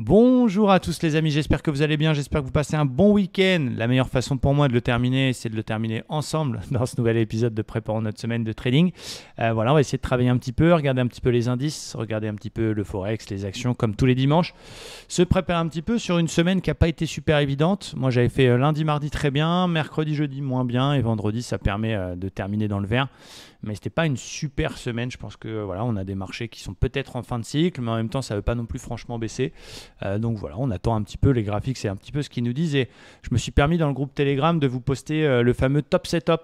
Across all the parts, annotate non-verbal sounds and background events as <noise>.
Bonjour à tous les amis, j'espère que vous allez bien, j'espère que vous passez un bon week-end. La meilleure façon pour moi de le terminer, c'est de le terminer ensemble <laughs> dans ce nouvel épisode de Préparons notre semaine de trading. Euh, voilà, on va essayer de travailler un petit peu, regarder un petit peu les indices, regarder un petit peu le forex, les actions, comme tous les dimanches. Se préparer un petit peu sur une semaine qui n'a pas été super évidente. Moi, j'avais fait euh, lundi, mardi très bien, mercredi, jeudi moins bien, et vendredi, ça permet euh, de terminer dans le vert mais c'était pas une super semaine. Je pense que voilà, on a des marchés qui sont peut-être en fin de cycle, mais en même temps, ça ne veut pas non plus franchement baisser. Euh, donc voilà, on attend un petit peu les graphiques, c'est un petit peu ce qu'ils nous disent. Et je me suis permis dans le groupe Telegram de vous poster euh, le fameux Top Setup,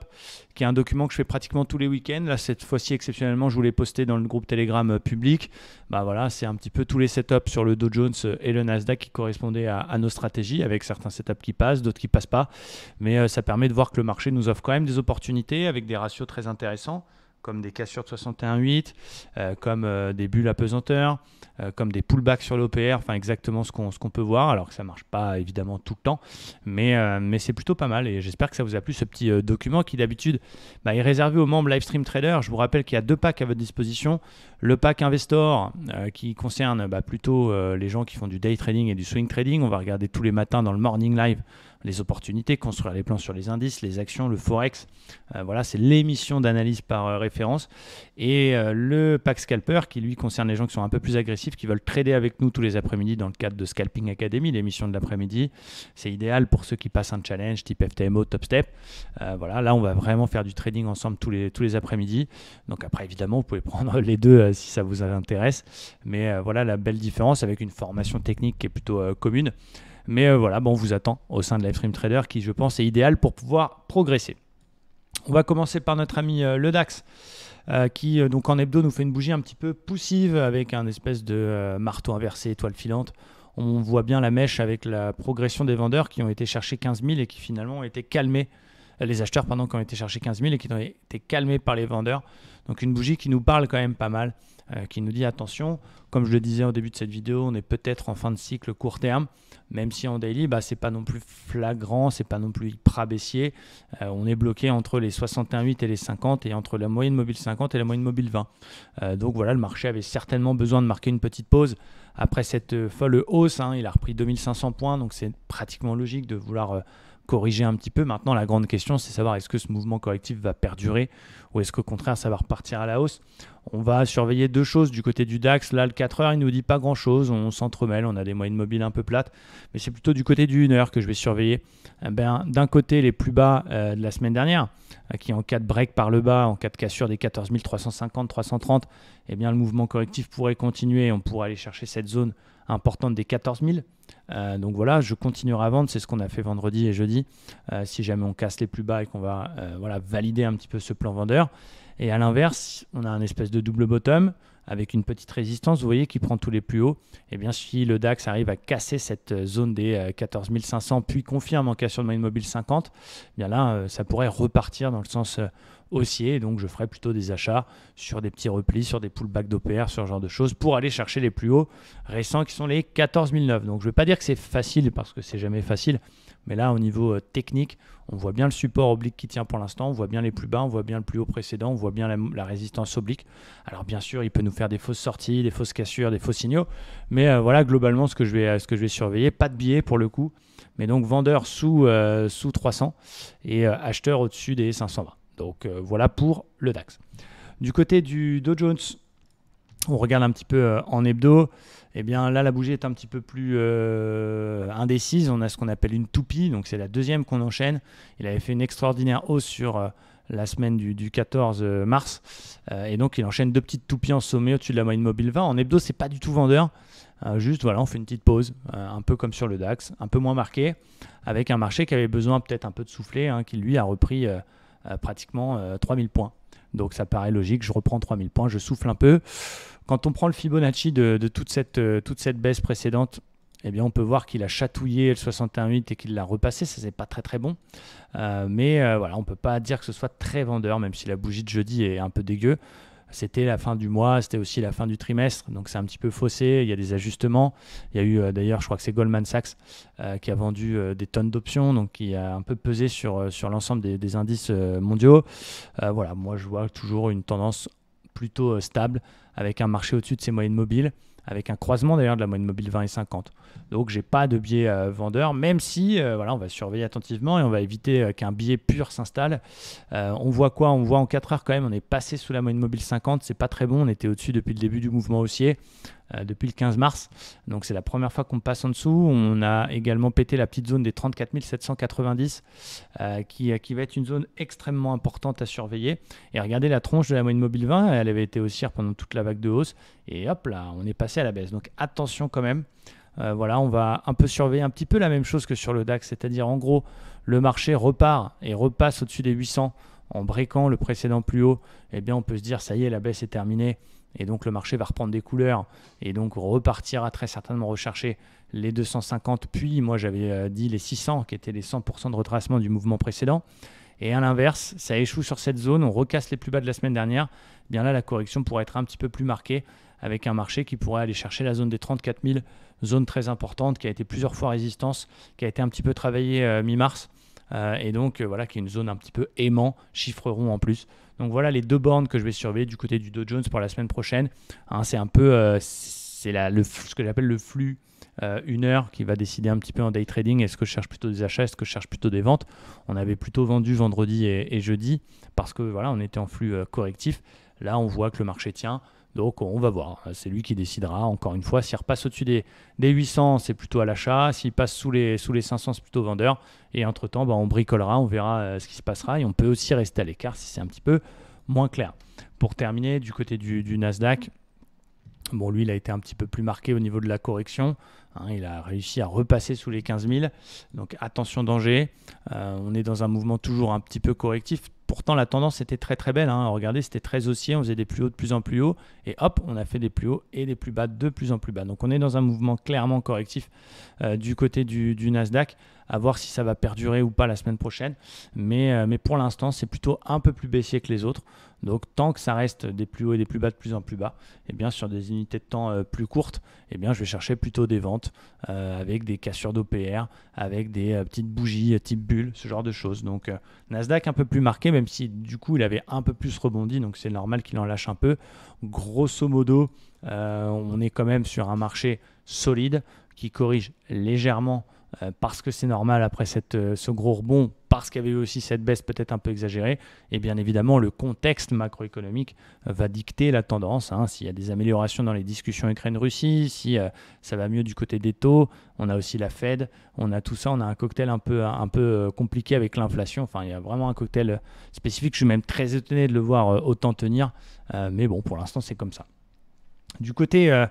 qui est un document que je fais pratiquement tous les week-ends. Là, cette fois-ci, exceptionnellement, je vous l'ai dans le groupe Telegram euh, public. Bah voilà, c'est un petit peu tous les setups sur le Dow Jones et le Nasdaq qui correspondaient à, à nos stratégies, avec certains setups qui passent, d'autres qui passent pas. Mais ça permet de voir que le marché nous offre quand même des opportunités avec des ratios très intéressants comme des cassures de 61.8, euh, comme euh, des bulles à pesanteur, euh, comme des pullbacks sur l'OPR, enfin exactement ce qu'on peut voir, alors que ça ne marche pas évidemment tout le temps, mais, mais c'est plutôt pas mal et j'espère que ça vous a plu ce petit document qui d'habitude bah, est réservé aux membres Livestream Trader. Je vous rappelle qu'il y a deux packs à votre disposition, le pack Investor qui concerne bah, plutôt les gens qui font du day trading et du swing trading, on va regarder tous les matins dans le morning live les opportunités, construire les plans sur les indices, les actions, le forex. Euh, voilà, c'est l'émission d'analyse par euh, référence. Et euh, le pack scalper qui lui concerne les gens qui sont un peu plus agressifs, qui veulent trader avec nous tous les après-midi dans le cadre de Scalping Academy, l'émission de l'après-midi. C'est idéal pour ceux qui passent un challenge type FTMO, Top Step. voilà, là on va vraiment faire du trading ensemble tous les, tous les après-midi. Donc après évidemment vous pouvez <laughs> prendre les deux si ça vous intéresse. Mais voilà la belle différence avec une formation technique qui est plutôt commune. Mais euh, voilà, bon, on vous attend au sein de Livestream Trader qui, je pense, est idéal pour pouvoir progresser. On va commencer par notre ami euh, le DAX. Euh, qui donc en hebdo nous fait une bougie un petit peu poussive avec un espèce de marteau inversé, étoile filante. On voit bien la mèche avec la progression des vendeurs qui ont été chercher 15 000 et qui finalement ont été calmés. Les acheteurs, pendant qui ont été cherchés 15 000 et qui ont été calmés par les vendeurs. Donc une bougie qui nous parle quand même pas mal. Euh, qui nous dit attention, comme je le disais au début de cette vidéo, on est peut-être en fin de cycle court terme, même si en daily, bah, c'est pas non plus flagrant, c'est pas non plus hyper baissier. Euh, on est bloqué entre les 61,8 et les 50 et entre la moyenne mobile 50 et la moyenne mobile 20. Euh, donc voilà, le marché avait certainement besoin de marquer une petite pause après cette folle hausse. Hein. il a repris 2500 points, donc c'est pratiquement logique de vouloir corriger un petit peu. Maintenant, la grande question, c'est savoir est-ce que ce mouvement correctif va perdurer ou est-ce qu'au contraire, ça va repartir à la hausse. On va surveiller deux choses du côté du DAX. Là, le 4 heures, il ne nous dit pas grand-chose. On s'entremêle, on a des moyennes mobiles un peu plates. Mais c'est plutôt du côté du 1 heure que je vais surveiller. Eh ben, D'un côté, les plus bas euh, de la semaine dernière, euh, qui en cas de break par le bas, en cas de cassure des 14 350, 330, eh bien, le mouvement correctif pourrait continuer. On pourrait aller chercher cette zone importante des 14 000. Euh, donc voilà, je continuerai à vendre, c'est ce qu'on a fait vendredi et jeudi, euh, si jamais on casse les plus bas et qu'on va euh, voilà, valider un petit peu ce plan vendeur. Et à l'inverse, on a un espèce de double bottom avec une petite résistance, vous voyez, qui prend tous les plus hauts. Et bien si le DAX arrive à casser cette zone des 14 500, puis confirme en cassure de moyenne mobile 50, bien là, ça pourrait repartir dans le sens haussier. Donc je ferai plutôt des achats sur des petits replis, sur des pullbacks d'OPR, sur ce genre de choses pour aller chercher les plus hauts récents qui sont les 14009. Donc je ne vais pas dire que c'est facile parce que c'est jamais facile. Mais là, au niveau euh, technique, on voit bien le support oblique qui tient pour l'instant, on voit bien les plus bas, on voit bien le plus haut précédent, on voit bien la, résistance oblique. Alors bien sûr, il peut nous faire des fausses sorties, des fausses cassures, des faux signaux, mais euh, voilà globalement ce que, je vais, ce que je vais surveiller. Pas de billets pour le coup, mais donc vendeur sous, euh, sous 300 et acheteur au-dessus des 520. Donc euh, voilà pour le DAX. Du côté du Dow Jones, on regarde un petit peu euh, en hebdo, eh bien là la bougie est un petit peu plus euh, indécise. On a ce qu'on appelle une toupie, donc c'est la deuxième qu'on enchaîne. Il avait fait une extraordinaire hausse sur la semaine du, 14 mars, et donc il enchaîne deux petites toupies en sommet au-dessus de la moyenne mobile 20. En hebdo, c'est pas du tout vendeur. juste voilà, on fait une petite pause, un peu comme sur le DAX, un peu moins marqué, avec un marché qui avait besoin peut-être un peu de souffler, hein, qui lui a repris. Euh, pratiquement 3000 euh, points. Donc ça paraît logique, je reprends 3000 points, je souffle un peu. Quand on prend le Fibonacci de, toute, cette, euh, toute cette baisse précédente, eh bien, on peut voir qu'il a chatouillé le 61.8 et qu'il l'a repassé. Ça, c'est pas très très bon. mais voilà, on peut pas dire que ce soit très vendeur, même si la bougie de jeudi est un peu dégueu c'était la fin du mois, c'était aussi la fin du trimestre, donc c'est un petit peu faussé, il y a des ajustements. Il y a eu euh, d'ailleurs, je crois que c'est Goldman Sachs euh, qui a vendu euh, des tonnes d'options, donc qui a un peu pesé sur, sur l'ensemble des, des indices mondiaux. voilà, moi je vois toujours une tendance plutôt stable avec un marché au-dessus de ses moyennes mobiles avec un croisement d'ailleurs de la moyenne mobile 20 et 50. Donc j'ai pas de biais euh, vendeur, même si euh, voilà, on va surveiller attentivement et on va éviter euh, qu'un biais pur s'installe. on voit quoi On voit en 4 heures quand même, on est passé sous la moyenne mobile 50, c'est pas très bon, on était au-dessus depuis le début du mouvement haussier. Euh, depuis le 15 mars. Donc c'est la première fois qu'on passe en dessous. On a également pété la petite zone des 34 790 euh, qui, euh, qui va être une zone extrêmement importante à surveiller. Et regardez la tronche de la moyenne mobile 20, elle avait été haussière pendant toute la vague de hausse. Et hop là, on est passé à la baisse. Donc attention quand même. voilà, on va un peu surveiller un petit peu la même chose que sur le DAX, c'est-à-dire en gros, le marché repart et repasse au-dessus des 800 en briquant le précédent plus haut. Eh bien, on peut se dire, ça y est, la baisse est terminée et donc le marché va reprendre des couleurs et donc repartira très certainement rechercher les 250, puis moi j'avais euh, dit les 600 qui étaient les 100% de retracement du mouvement précédent. Et à l'inverse, ça échoue sur cette zone, on recasse les plus bas de la semaine dernière. Bien là, la correction pourrait être un petit peu plus marquée avec un marché qui pourrait aller chercher la zone des 34 000, zone très importante qui a été plusieurs fois résistance, qui a été un petit peu travaillée euh, mi-mars. Euh, et donc, euh, voilà, qui est une zone un petit peu aimant, chiffre rond en plus. Donc voilà les deux bornes que je vais surveiller du côté du Dow Jones pour la semaine prochaine. Hein, c'est un peu euh, c'est ce que j'appelle le flux une heure qui va décider un petit peu en day trading. Est-ce que je cherche plutôt des achats Est-ce que je cherche plutôt des ventes On avait plutôt vendu vendredi et, jeudi parce que voilà, on était en flux correctif. Là, on voit que le marché tient. Donc on va voir, c'est lui qui décidera. Encore une fois, s'il repasse au-dessus des, des 800, c'est plutôt à l'achat. S'il passe sous les, sous les 500, c'est plutôt vendeur. Et entre-temps, bah, on bricolera, on verra euh, ce qui se passera. Et on peut aussi rester à l'écart si c'est un petit peu moins clair. Pour terminer, du côté du Nasdaq, Bon, lui, il a été un petit peu plus marqué au niveau de la correction. Hein. il a réussi à repasser sous les 15 000. Donc attention danger. Euh, on est dans un mouvement toujours un petit peu correctif. Pourtant, la tendance était très très belle. Hein. Regardez, c'était très haussier. On faisait des plus hauts de plus en plus hauts. Et hop, on a fait des plus hauts et des plus bas de plus en plus bas. Donc on est dans un mouvement clairement correctif euh, du côté du Nasdaq à voir si ça va perdurer ou pas la semaine prochaine. Euh, mais, pour l'instant, c'est plutôt un peu plus baissier que les autres. Donc tant que ça reste des plus hauts et des plus bas de plus en plus bas, et eh bien sur des unités de temps euh, plus courtes, eh bien je vais chercher plutôt des ventes euh, avec des cassures d'OPR, avec des petites bougies type bulle, ce genre de choses. Donc Nasdaq un peu plus marqué, même si du coup il avait un peu plus rebondi, donc c'est normal qu'il en lâche un peu. Grosso modo, on est quand même sur un marché solide qui corrige légèrement euh, parce que c'est normal après euh, ce gros rebond, parce qu'il y avait eu aussi cette baisse peut-être un peu exagérée, et eh bien évidemment le contexte macroéconomique euh, va dicter la tendance. Hein. S'il y a des améliorations dans les discussions Ukraine-Russie, si ça va mieux du côté des taux, on a aussi la Fed, on a tout ça, on a un cocktail un peu, un peu compliqué avec l'inflation. Enfin, il y a vraiment un cocktail spécifique. Je suis même très étonné de le voir autant tenir, mais bon, pour l'instant c'est comme ça. Du côté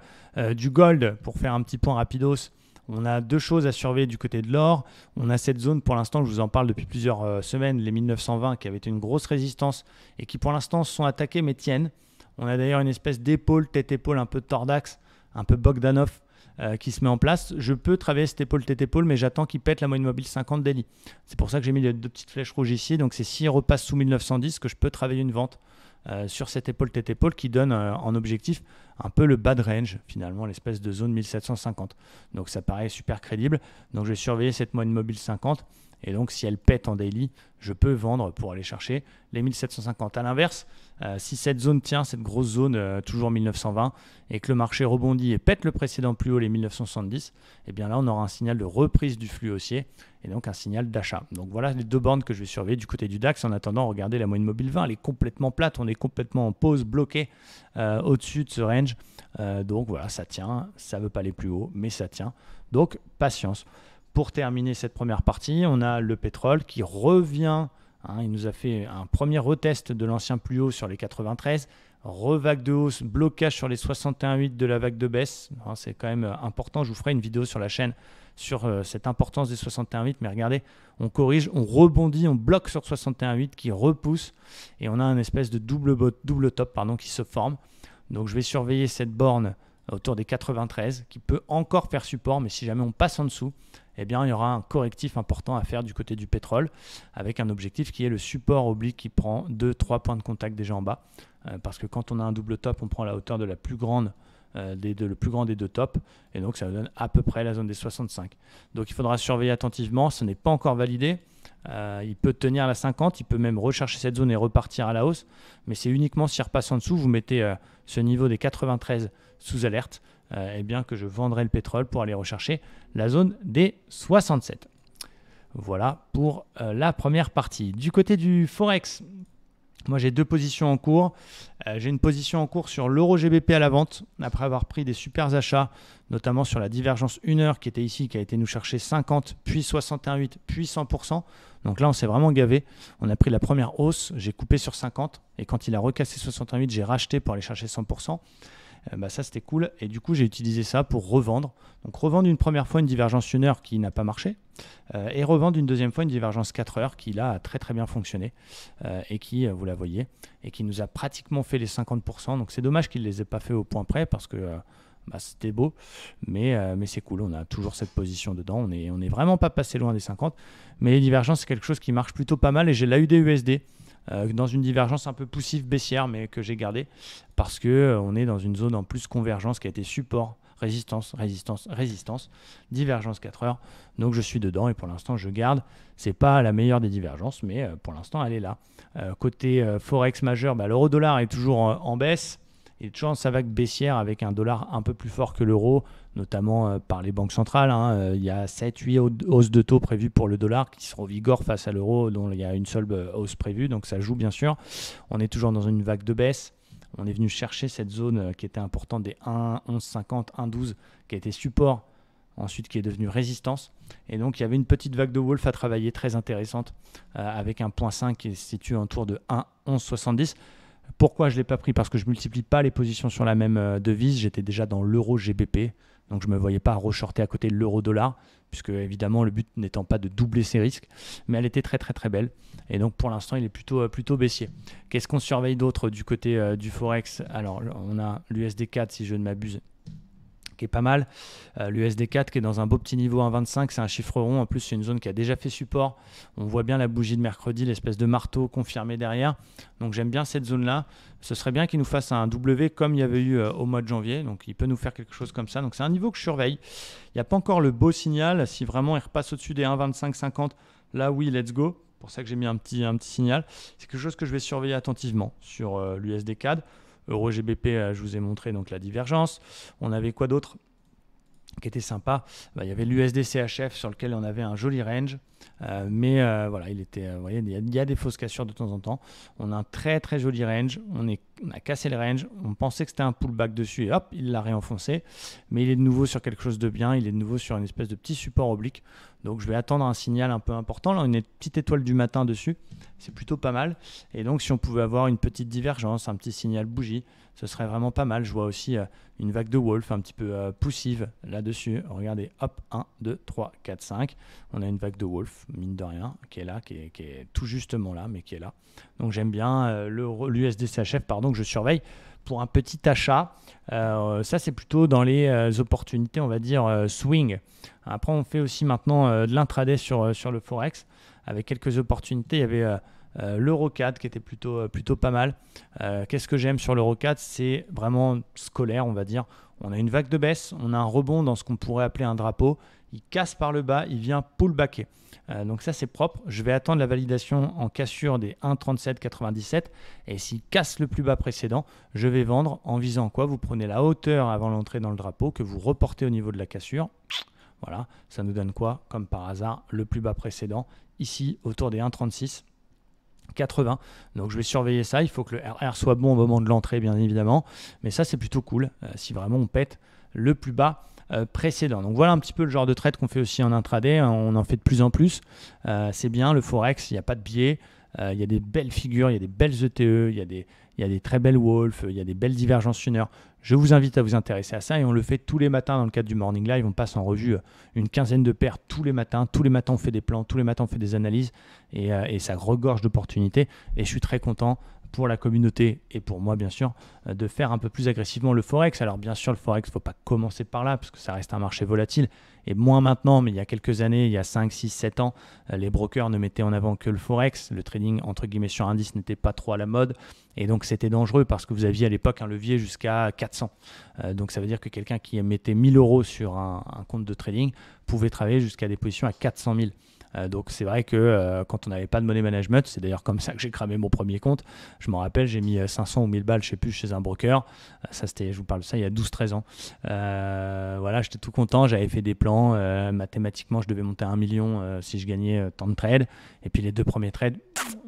du gold, pour faire un petit point rapidos, on a deux choses à surveiller du côté de l'or. On a cette zone, pour l'instant, je vous en parle depuis plusieurs euh, semaines, les 1920, qui avait été une grosse résistance et qui pour l'instant sont attaqués mais tiennent. On a d'ailleurs une espèce d'épaule, tête-épaule, un peu tordax, un peu Bogdanov euh, qui se met en place. Je peux travailler cette épaule, tête-épaule, mais j'attends qu'il pète la moyenne mobile 50 daily. C'est pour ça que j'ai mis les deux petites flèches rouges ici. Donc c'est s'il repasse sous 1910 que je peux travailler une vente. Euh, sur cette épaule tête épaule qui donne euh, en objectif un peu le bad range finalement l'espèce de zone 1750 donc ça paraît super crédible donc je vais surveiller cette moyenne mobile 50 et donc, si elle pète en daily, je peux vendre pour aller chercher les 1750. À l'inverse, euh, si cette zone tient, cette grosse zone, euh, toujours 1920, et que le marché rebondit et pète le précédent plus haut, les 1970, eh bien là, on aura un signal de reprise du flux haussier et donc un signal d'achat. Donc voilà les deux bandes que je vais surveiller du côté du DAX. En attendant, regardez la moyenne mobile 20, elle est complètement plate, on est complètement en pause, bloqué euh, au-dessus de ce range. donc voilà, ça tient, ça ne veut pas aller plus haut, mais ça tient. Donc patience. Pour terminer cette première partie, on a le pétrole qui revient. Hein, il nous a fait un premier retest de l'ancien plus haut sur les 93. Revague de hausse, blocage sur les 61,8 de la vague de baisse. Hein, c'est quand même euh, important. Je vous ferai une vidéo sur la chaîne sur euh, cette importance des 61,8. Mais regardez, on corrige, on rebondit, on bloque sur 61,8 qui repousse. Et on a un espèce de double, double top pardon, qui se forme. Donc je vais surveiller cette borne autour des 93 qui peut encore faire support. Mais si jamais on passe en dessous, eh bien, il y aura un correctif important à faire du côté du pétrole, avec un objectif qui est le support oblique qui prend 2-3 points de contact déjà en bas. Euh, parce que quand on a un double top, on prend la hauteur de la plus grande euh, des deux, le plus grand des deux tops, et donc ça donne à peu près la zone des 65. Donc il faudra surveiller attentivement, ce n'est pas encore validé. Euh, il peut tenir la 50, il peut même rechercher cette zone et repartir à la hausse, mais c'est uniquement s'il repasse en dessous, vous mettez ce niveau des 93 sous alerte euh, eh bien que je vendrai le pétrole pour aller rechercher la zone des 67. Voilà pour euh, la première partie. Du côté du Forex, moi j'ai deux positions en cours. Euh, j'ai une position en cours sur l'euro GBP à la vente, après avoir pris des super achats, notamment sur la divergence 1 heure qui était ici, qui a été nous chercher 50, puis 61,8, puis 100%. Donc là on s'est vraiment gavé. On a pris la première hausse, j'ai coupé sur 50, et quand il a recassé 61,8, j'ai racheté pour aller chercher 100%. Euh, bah, ça c'était cool. Et du coup, j'ai utilisé ça pour revendre. Donc revendre une première fois une divergence 1 heure qui n'a pas marché, euh, et revendre une deuxième fois une divergence 4 heures qui là a très très bien fonctionné, euh, et qui, vous la voyez, et qui nous a pratiquement fait les 50%. Donc c'est dommage qu'il ne les ait pas fait au point près, parce que bah, c'était beau, mais, mais c'est cool, on a toujours cette position dedans, on n'est on est vraiment pas passé loin des 50. Mais les divergences, c'est quelque chose qui marche plutôt pas mal, et j'ai l'AUDUSD USD euh, dans une divergence un peu poussive baissière, mais que j'ai gardé parce que euh, on est dans une zone en plus convergence qui a été support résistance, résistance, résistance, divergence 4 heures. Donc je suis dedans et pour l'instant je garde. C'est pas la meilleure des divergences, mais euh, pour l'instant elle est là. côté forex majeur, bah, l'euro dollar est toujours en, baisse. et de chance ça va baissière avec un dollar un peu plus fort que l'euro, notamment euh, par les banques centrales. Hein, euh, il y a 7-8 hausses de taux prévues pour le dollar qui seront en face à l'euro, dont il y a une seule euh, hausse prévue, donc ça joue bien sûr. On est toujours dans une vague de baisse. On est venu chercher cette zone qui était importante des 1, 11, qui a été support, ensuite qui est devenue résistance. Et donc il y avait une petite vague de Wolf à travailler très intéressante, avec un point 5 qui se situe autour de 1, Pourquoi je ne l'ai pas pris Parce que je ne multiplie pas les positions sur la même devise. J'étais déjà dans l'euro GBP. Donc je ne me voyais pas re-shorter à côté de l'euro-dollar, puisque évidemment le but n'étant pas de doubler ses risques, mais elle était très très très belle. Et donc pour l'instant il est plutôt, euh, plutôt baissier. Qu'est-ce qu'on surveille d'autre du côté euh, du Forex Alors on a l'USD 4 si je ne m'abuse pas mal. Euh, L'USD4 qui est dans un beau petit niveau 1,25, c'est un chiffre rond. En plus, c'est une zone qui a déjà fait support. On voit bien la bougie de mercredi, l'espèce de marteau confirmé derrière. Donc j'aime bien cette zone-là. Ce serait bien qu'il nous fasse un W comme il y avait eu euh, au mois de janvier. Donc il peut nous faire quelque chose comme ça. Donc c'est un niveau que je surveille. Il n'y a pas encore le beau signal. Si vraiment il repasse au-dessus des 1,25,50, là oui, let's go. pour ça que j'ai mis un petit, un petit signal. C'est quelque chose que je vais surveiller attentivement sur euh, l'USD CAD. Euro-GBP, euh, je vous ai montré donc la divergence. On avait quoi d'autre qui était sympa bah, Il y avait l'USDCHF sur lequel on avait un joli range. Euh, mais euh, voilà, il était, euh, voyez, il y, a, des fausses cassures de temps en temps. On a un très très joli range. On, a cassé le range. On pensait que c'était un pullback dessus et hop, il l'a réenfoncé. Mais il est de nouveau sur quelque chose de bien. Il est de nouveau sur une espèce de petit support oblique. Donc je vais attendre un signal un peu important. Là, on a une petite étoile du matin dessus. C'est plutôt pas mal. Et donc, si on pouvait avoir une petite divergence, un petit signal bougie, ce serait vraiment pas mal. Je vois aussi une vague de Wolf un petit peu poussive là-dessus. Regardez, hop, 1, 2, 3, 4, 5. On a une vague de Wolf mine de rien, qui est là, qui est, tout justement là, mais qui est là. Donc j'aime bien euh, l'USDCHF, pardon, que je surveille pour un petit achat. Euh, ça, c'est plutôt dans les euh, opportunités, on va dire, swing. Après, on fait aussi maintenant de l'intraday sur, sur le Forex, avec quelques opportunités. Il y avait l'Euro 4 qui était plutôt, plutôt pas mal. Qu'est-ce que j'aime sur l'Euro 4 C'est vraiment scolaire, on va dire. On a une vague de baisse, on a un rebond dans ce qu'on pourrait appeler un drapeau il casse par le bas, il vient pullbacker. Euh, donc ça c'est propre, je vais attendre la validation en cassure des 1,3797 et s'il casse le plus bas précédent, je vais vendre en visant quoi Vous prenez la hauteur avant l'entrée dans le drapeau que vous reportez au niveau de la cassure. Voilà, ça nous donne quoi Comme par hasard, le plus bas précédent, ici autour des 1,3680 Donc je vais surveiller ça. Il faut que le RR soit bon au moment de l'entrée, bien évidemment. Mais ça, c'est plutôt cool. Euh, si vraiment on pète le plus bas euh, précédent. Donc voilà un petit peu le genre de trade qu'on fait aussi en intraday. Euh, on en fait de plus en plus. Euh, c'est bien, le Forex, il n'y a pas de biais. Il y a des belles figures, il y a des belles ETE, e, il y, a des, y a des très belles Wolf, il y a des belles divergences une heure. Je vous invite à vous intéresser à ça et on le fait tous les matins dans le cadre du Morning Live. On passe en revue une quinzaine de paires tous les matins. Tous les matins, on fait des plans, tous les matins, on fait des analyses et, et ça regorge d'opportunités. Et je suis très content pour la communauté et pour moi bien sûr euh, de faire un peu plus agressivement le forex. Alors bien sûr le forex, faut pas commencer par là parce que ça reste un marché volatile et moins maintenant, mais il y a quelques années, il y a 5, 6, 7 ans, euh, les brokers ne mettaient en avant que le forex, le trading entre guillemets sur indice n'était pas trop à la mode et donc c'était dangereux parce que vous aviez à l'époque un levier jusqu'à 400. Euh, donc ça veut dire que quelqu'un qui mettait 1000 euros sur un, un compte de trading pouvait travailler jusqu'à des positions à 400 000. Euh, donc c'est vrai que euh, quand on n'avait pas de money management, c'est d'ailleurs comme ça que j'ai cramé mon premier compte. Je m'en rappelle, j'ai mis 500 euh, ou 1000 balles, je sais plus, chez un broker. Ça c'était, je vous parle de ça il y a 12-13 ans. voilà, j'étais tout content, j'avais fait des plans. mathématiquement, je devais monter à 1 million si je gagnais tant de trades. Et puis les deux premiers trades,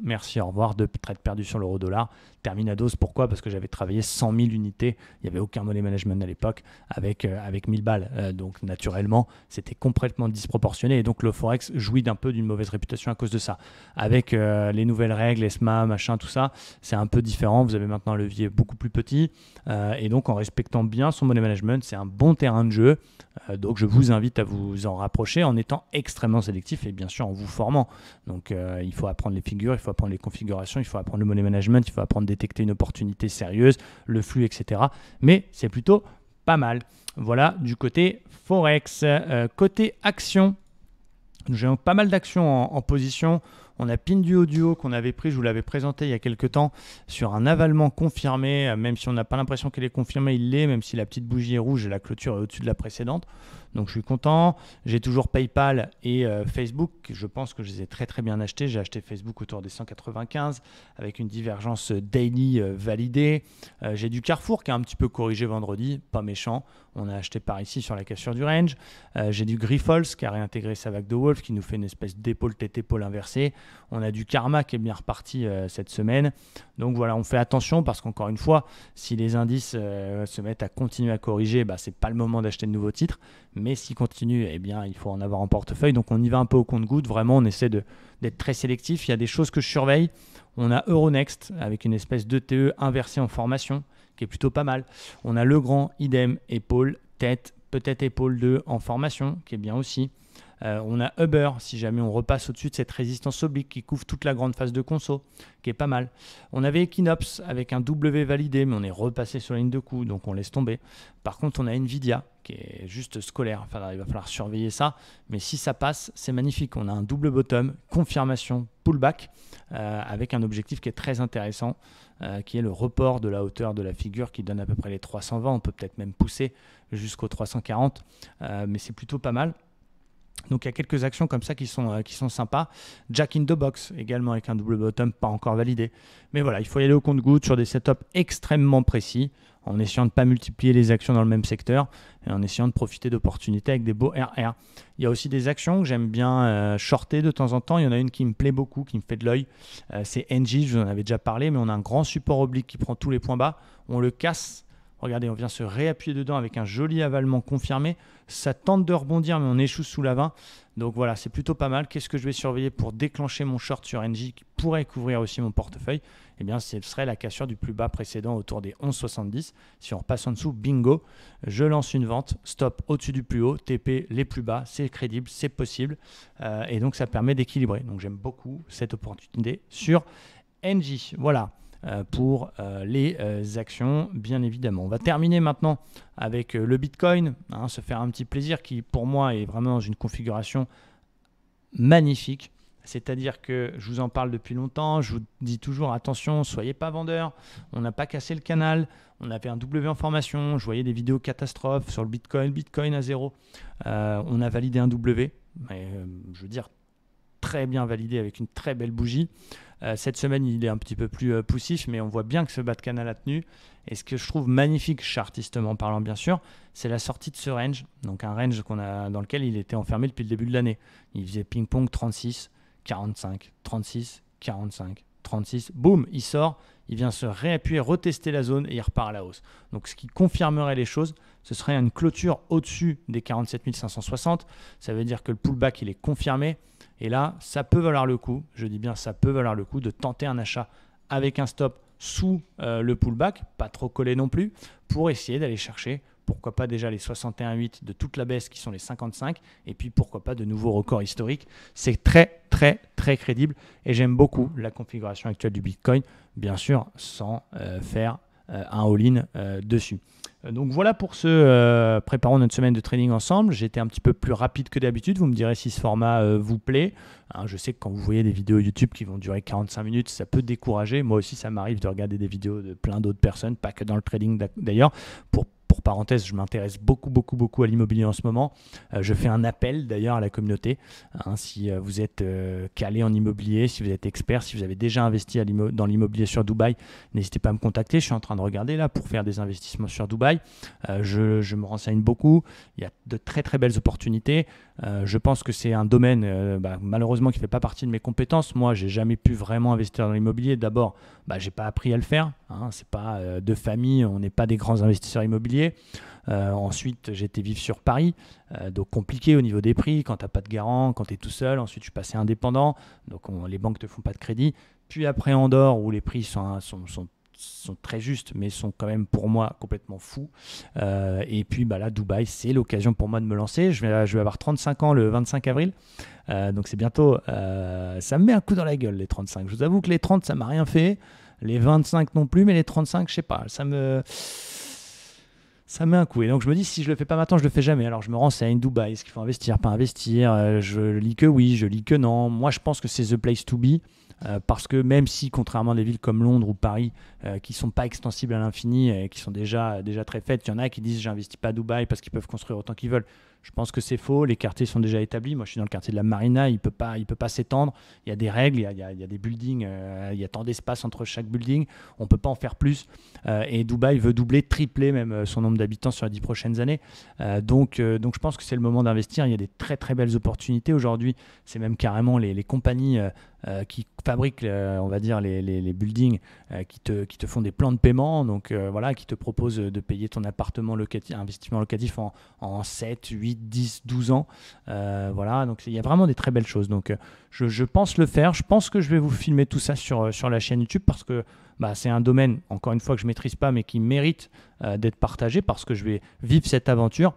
merci, au revoir, deux trades perdus sur l'euro dollar. Terminados, pourquoi Parce que j'avais travaillé 100 000 unités, il n'y avait aucun money management à l'époque, avec, avec 1000 balles. donc naturellement, c'était complètement disproportionné. Et donc le Forex jouit d'un peu d'une mauvaise réputation à cause de ça. Avec euh, les nouvelles règles, ESMA, machin, tout ça, c'est un peu différent. Vous avez maintenant un levier beaucoup plus petit. Euh, et donc, en respectant bien son money management, c'est un bon terrain de jeu. Euh, donc, je vous invite à vous en rapprocher en étant extrêmement sélectif et bien sûr en vous formant. Donc, il faut apprendre les figures, il faut apprendre les configurations, il faut apprendre le money management, il faut apprendre à détecter une opportunité sérieuse, le flux, etc. Mais c'est plutôt pas mal. Voilà du côté Forex. côté action, j'ai pas mal d'actions en, position. On a Pin du Duo qu'on avait pris, je vous l'avais présenté il y a quelques temps, sur un avalement confirmé. Euh, même si on n'a pas l'impression qu'elle est confirmée, il l'est, même si la petite bougie est rouge et la clôture est au-dessus de la précédente. Donc je suis content. J'ai toujours PayPal et euh, Facebook. Je pense que je les ai très très bien achetés. J'ai acheté Facebook autour des 195 avec une divergence euh, daily euh, validée. j'ai du Carrefour qui a un petit peu corrigé vendredi. Pas méchant. On a acheté par ici sur la cassure du range. j'ai du Grifols qui a réintégré sa vague de Wolf qui nous fait une espèce d'épaule tête épaule inversée. On a du Karma qui est bien reparti cette semaine. Donc voilà, on fait attention parce qu'encore une fois, si les indices se mettent à continuer à corriger, bah, c'est pas le moment d'acheter de nouveaux titres mais s'il continue, eh bien, il faut en avoir en portefeuille. Donc on y va un peu au compte-goutte. Vraiment, on essaie d'être très sélectif. Il y a des choses que je surveille. On a Euronext avec une espèce d'ETE inversée en formation qui est plutôt pas mal. On a Legrand, idem, épaule, tête, peut-être épaule 2 en formation qui est bien aussi. Euh, on a Uber, si jamais on repasse au-dessus de cette résistance oblique qui couvre toute la grande phase de conso, qui est pas mal. On avait Equinox avec un W validé, mais on est repassé sur la ligne de coup, donc on laisse tomber. Par contre, on a Nvidia qui est juste scolaire. il va falloir surveiller ça. Mais si ça passe, c'est magnifique. On a un double bottom, confirmation, pullback, euh, avec un objectif qui est très intéressant, euh, qui est le report de la hauteur de la figure qui donne à peu près les 320. On peut peut-être même pousser jusqu'aux 340, mais c'est plutôt pas mal. Donc il y a quelques actions comme ça qui sont, euh, qui sont sympas. Jack in the box également avec un double bottom pas encore validé. Mais voilà, il faut y aller au compte-goutte sur des setups extrêmement précis en essayant de ne pas multiplier les actions dans le même secteur et en essayant de profiter d'opportunités avec des beaux RR. Il y a aussi des actions que j'aime bien euh, shorter de temps en temps. Il y en a une qui me plaît beaucoup, qui me fait de l'œil. Euh, c'est NG, je vous en avais déjà parlé, mais on a un grand support oblique qui prend tous les points bas. On le casse Regardez, on vient se réappuyer dedans avec un joli avalement confirmé. Ça tente de rebondir, mais on échoue sous la 20. Donc voilà, c'est plutôt pas mal. Qu'est-ce que je vais surveiller pour déclencher mon short sur NJ qui pourrait couvrir aussi mon portefeuille Eh bien, ce serait la cassure du plus bas précédent autour des 11,70. Si on repasse en dessous, bingo, je lance une vente, stop au-dessus du plus haut, TP les plus bas, c'est crédible, c'est possible. Euh, et donc, ça permet d'équilibrer. Donc, j'aime beaucoup cette opportunité sur NJ. Voilà. Euh, pour euh, les euh, actions, bien évidemment. On va terminer maintenant avec le Bitcoin, hein, se faire un petit plaisir qui pour moi est vraiment dans une configuration magnifique. C'est-à-dire que je vous en parle depuis longtemps, je vous dis toujours attention, soyez pas vendeur, on n'a pas cassé le canal, on avait un W en formation, je voyais des vidéos catastrophes sur le Bitcoin, Bitcoin à zéro, on a validé un W, mais, je veux dire, très bien validé avec une très belle bougie. Euh, cette semaine, il est un petit peu plus euh, poussif, mais on voit bien que ce bas de canal a tenu. Et ce que je trouve magnifique, chartistement parlant bien sûr, c'est la sortie de ce range, donc un range qu'on a, dans lequel il était enfermé depuis le début de l'année. Il faisait ping-pong 36, 45, 36, 45, 36. Boum, il sort, il vient se réappuyer, retester la zone et il repart à la hausse. Donc ce qui confirmerait les choses, ce serait une clôture au-dessus des 47 560. Ça veut dire que le pullback, il est confirmé. Et là, ça peut valoir le coup, je dis bien ça peut valoir le coup de tenter un achat avec un stop sous euh, le pullback, pas trop collé non plus, pour essayer d'aller chercher pourquoi pas déjà les 61,8 de toute la baisse qui sont les 55, et puis pourquoi pas de nouveaux records historiques. C'est très très très crédible et j'aime beaucoup la configuration actuelle du Bitcoin, bien sûr sans euh, faire euh, un all-in dessus. Donc voilà pour ce euh, préparons notre semaine de trading ensemble. J'étais un petit peu plus rapide que d'habitude. Vous me direz si ce format euh, vous plaît. Hein, je sais que quand vous voyez des vidéos YouTube qui vont durer 45 minutes, ça peut décourager. Moi aussi, ça m'arrive de regarder des vidéos de plein d'autres personnes, pas que dans le trading d'ailleurs, pour pour parenthèse, je m'intéresse beaucoup, beaucoup, beaucoup à l'immobilier en ce moment. Euh, je fais un appel d'ailleurs à la communauté. Hein, si euh, vous êtes euh, calé en immobilier, si vous êtes expert, si vous avez déjà investi dans l'immobilier sur Dubaï, n'hésitez pas à me contacter. Je suis en train de regarder là pour faire des investissements sur Dubaï. je, me renseigne beaucoup. Il y a de très, très belles opportunités. Euh, je pense que c'est un domaine, euh, bah, malheureusement, qui ne fait pas partie de mes compétences. Moi, j'ai jamais pu vraiment investir dans l'immobilier. D'abord, je bah, j'ai pas appris à le faire. Hein. Ce n'est pas euh, de famille, on n'est pas des grands investisseurs immobiliers. ensuite, j'étais vivre sur Paris, donc compliqué au niveau des prix. Quand tu n'as pas de garant, quand tu es tout seul. Ensuite, je suis passé indépendant, donc les banques te font pas de crédit. Puis après Andorre, où les prix sont, sont sont très justes, mais sont quand même pour moi complètement fous. Euh, et puis bah là, Dubaï, c'est l'occasion pour moi de me lancer. Je vais, je vais avoir 35 ans le 25 avril, euh, donc c'est bientôt. Euh, ça me met un coup dans la gueule, les 35. Je vous avoue que les 30, ça m'a rien fait. Les 25 non plus, mais les 35, je sais pas. Ça me ça met un coup. Et donc je me dis, si je le fais pas maintenant, je le fais jamais. Alors je me renseigne, Dubaï, est-ce qu'il faut investir, pas investir Je lis que oui, je lis que non. Moi, je pense que c'est the place to be. Euh, parce que même si, contrairement à des villes comme Londres ou Paris, euh, qui ne sont pas extensibles à l'infini et qui sont déjà, déjà très faites, il y en a qui disent j'investis pas à Dubaï parce qu'ils peuvent construire autant qu'ils veulent. Je pense que c'est faux. Les quartiers sont déjà établis. Moi, je suis dans le quartier de la Marina. Il ne peut pas, il peut pas s'étendre. Il y a des règles, il y a, des buildings, euh, il y a tant d'espace entre chaque building. On ne peut pas en faire plus. Euh, et Dubaï veut doubler, tripler même euh, son nombre d'habitants sur les dix prochaines années. donc, donc, je pense que c'est le moment d'investir. Il y a des très, très belles opportunités aujourd'hui. C'est même carrément les, compagnies qui fabriquent, on va dire, les, les, buildings, qui, te, qui te font des plans de paiement, donc voilà, qui te proposent de payer ton appartement locatif, investissement locatif en, en 7, 8, 10, 12 ans. Euh, voilà, donc il y a vraiment des très belles choses. Donc euh, je, pense le faire. Je pense que je vais vous filmer tout ça sur, euh, sur la chaîne YouTube parce que bah, c'est un domaine, encore une fois, que je ne maîtrise pas, mais qui mérite d'être partagé parce que je vais vivre cette aventure.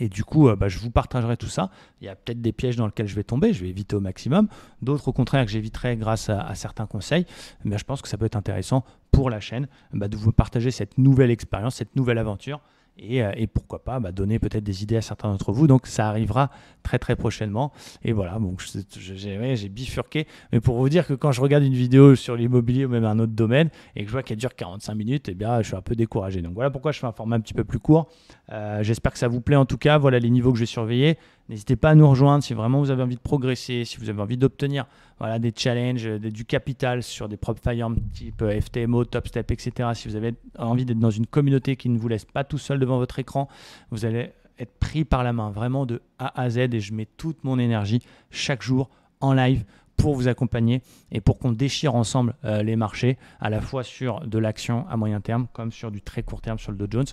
Et du coup, bah, je vous partagerai tout ça. Il y a peut-être des pièges dans lesquels je vais tomber, je vais éviter au maximum. D'autres, au contraire, que j'éviterai grâce à, certains conseils. Mais je pense que ça peut être intéressant pour la chaîne bah, de vous partager cette nouvelle expérience, cette nouvelle aventure. Euh, et, pourquoi pas bah, donner peut-être des idées à certains d'entre vous. Donc ça arrivera très très prochainement. Et voilà, donc j'ai bifurqué. Mais pour vous dire que quand je regarde une vidéo sur l'immobilier ou même un autre domaine et que je vois qu'elle dure 45 minutes, eh bien je suis un peu découragé. Donc voilà pourquoi je fais un format un petit peu plus court. Euh, j'espère que ça vous plaît en tout cas. Voilà les niveaux que j'ai surveillés. N'hésitez pas à nous rejoindre si vraiment vous avez envie de progresser, si vous avez envie d'obtenir voilà, des challenges, euh, du capital sur des propres fire type euh, FTMO, Step, etc. Si vous avez envie d'être dans une communauté qui ne vous laisse pas tout seul devant votre écran, vous allez être pris par la main, vraiment de A à Z. Et je mets toute mon énergie chaque jour en live pour vous accompagner et pour qu'on déchire ensemble euh, les marchés, à la fois sur de l'action à moyen terme comme sur du très court terme sur le Dow Jones.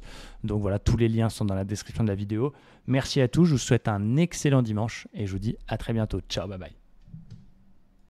Donc voilà, tous les liens sont dans la description de la vidéo. Merci à tous, je vous souhaite un excellent dimanche et je vous dis à très bientôt. Ciao, bye bye.